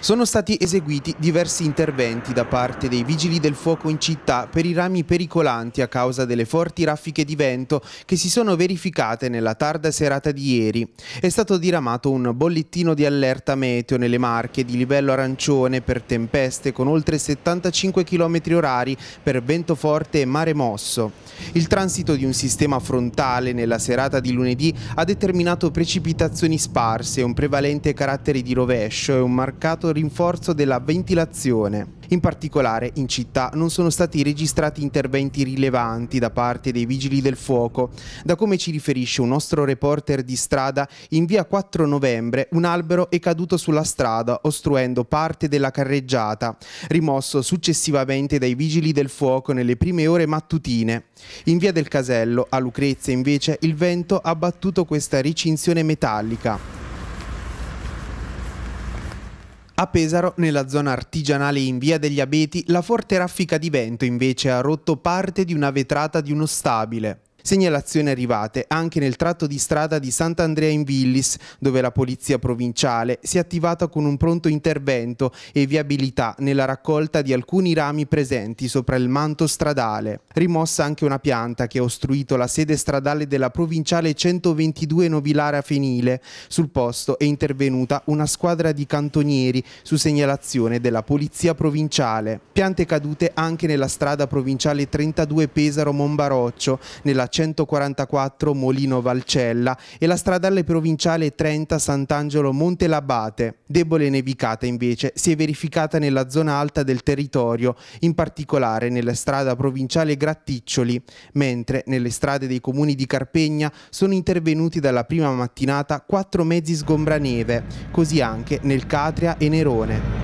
Sono stati eseguiti diversi interventi da parte dei vigili del fuoco in città per i rami pericolanti a causa delle forti raffiche di vento che si sono verificate nella tarda serata di ieri. È stato diramato un bollettino di allerta meteo nelle Marche di livello arancione per tempeste con oltre 75 km orari per vento forte e mare mosso. Il transito di un sistema frontale nella serata di lunedì ha determinato precipitazioni sparse, un prevalente carattere di rovescio e un marcato mancato rinforzo della ventilazione. In particolare in città non sono stati registrati interventi rilevanti da parte dei vigili del fuoco. Da come ci riferisce un nostro reporter di strada, in via 4 novembre un albero è caduto sulla strada ostruendo parte della carreggiata, rimosso successivamente dai vigili del fuoco nelle prime ore mattutine. In via del Casello, a Lucrezia invece, il vento ha battuto questa recinzione metallica. A Pesaro, nella zona artigianale in via degli Abeti, la forte raffica di vento invece ha rotto parte di una vetrata di uno stabile. Segnalazioni arrivate anche nel tratto di strada di Sant'Andrea in Villis, dove la polizia provinciale si è attivata con un pronto intervento e viabilità nella raccolta di alcuni rami presenti sopra il manto stradale. Rimossa anche una pianta che ha ostruito la sede stradale della provinciale 122 Novilare Fenile. Sul posto è intervenuta una squadra di cantonieri su segnalazione della polizia provinciale. Piante cadute anche nella strada provinciale 32 Pesaro-Monbaroccio, nella 144 Molino Valcella e la stradale provinciale 30 Sant'Angelo Montelabate. Debole nevicata invece si è verificata nella zona alta del territorio, in particolare nella strada provinciale Gratticcioli, mentre nelle strade dei comuni di Carpegna sono intervenuti dalla prima mattinata quattro mezzi sgombraneve, così anche nel Catria e Nerone.